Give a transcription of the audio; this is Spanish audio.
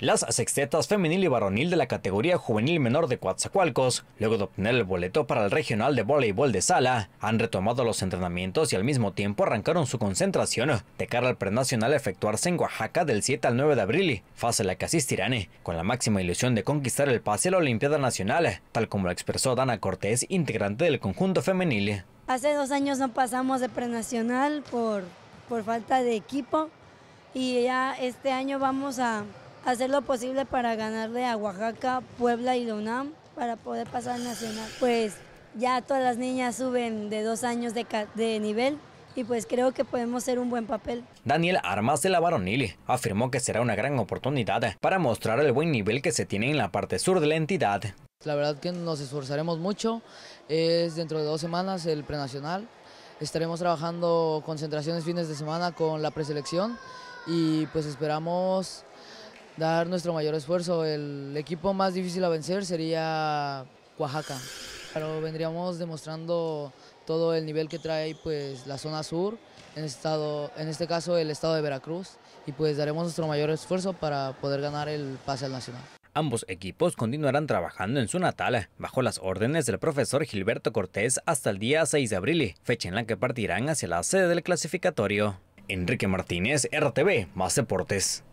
Las sextetas femenil y varonil de la categoría juvenil menor de Coatzacoalcos, luego de obtener el boleto para el regional de voleibol de sala, han retomado los entrenamientos y al mismo tiempo arrancaron su concentración de cara al prenacional efectuarse en Oaxaca del 7 al 9 de abril, fase a la que asistirán, eh, con la máxima ilusión de conquistar el pase a la Olimpiada Nacional, tal como lo expresó Dana Cortés, integrante del conjunto femenil. Hace dos años no pasamos de prenacional por, por falta de equipo y ya este año vamos a hacer lo posible para ganarle a Oaxaca, Puebla y Donam para poder pasar al nacional. Pues ya todas las niñas suben de dos años de, nivel y pues creo que podemos ser un buen papel. Daniel Armas de la Varonili afirmó que será una gran oportunidad para mostrar el buen nivel que se tiene en la parte sur de la entidad. La verdad que nos esforzaremos mucho, es dentro de dos semanas el prenacional, estaremos trabajando concentraciones fines de semana con la preselección y pues esperamos dar nuestro mayor esfuerzo. El equipo más difícil a vencer sería Oaxaca. Pero vendríamos demostrando todo el nivel que trae pues, la zona sur, en, estado, en este caso el estado de Veracruz, y pues daremos nuestro mayor esfuerzo para poder ganar el pase al Nacional. Ambos equipos continuarán trabajando en su natal, bajo las órdenes del profesor Gilberto Cortés hasta el día 6 de abril, fecha en la que partirán hacia la sede del clasificatorio. Enrique Martínez, RTV, Más Deportes.